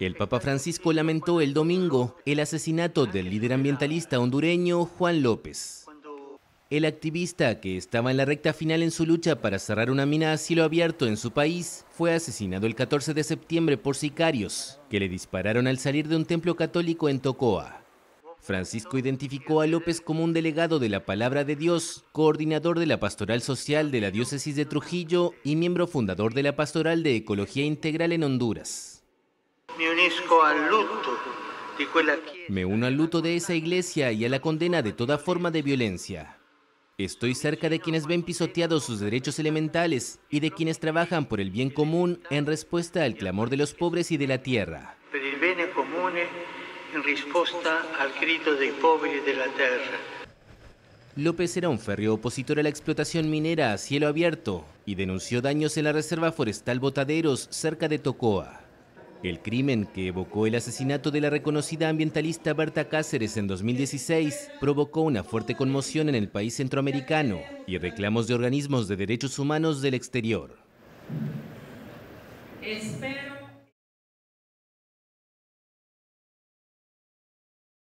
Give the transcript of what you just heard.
El Papa Francisco lamentó el domingo el asesinato del líder ambientalista hondureño Juan López. El activista, que estaba en la recta final en su lucha para cerrar una mina a cielo abierto en su país, fue asesinado el 14 de septiembre por sicarios, que le dispararon al salir de un templo católico en Tocoa. Francisco identificó a López como un delegado de la Palabra de Dios, coordinador de la Pastoral Social de la Diócesis de Trujillo y miembro fundador de la Pastoral de Ecología Integral en Honduras. Me uno al luto de esa iglesia y a la condena de toda forma de violencia. Estoy cerca de quienes ven pisoteados sus derechos elementales y de quienes trabajan por el bien común en respuesta al clamor de los pobres y de la tierra en respuesta al grito de pobre de la tierra. López era un férreo opositor a la explotación minera a cielo abierto y denunció daños en la reserva forestal Botaderos, cerca de Tocoa. El crimen que evocó el asesinato de la reconocida ambientalista Berta Cáceres en 2016 provocó una fuerte conmoción en el país centroamericano y reclamos de organismos de derechos humanos del exterior.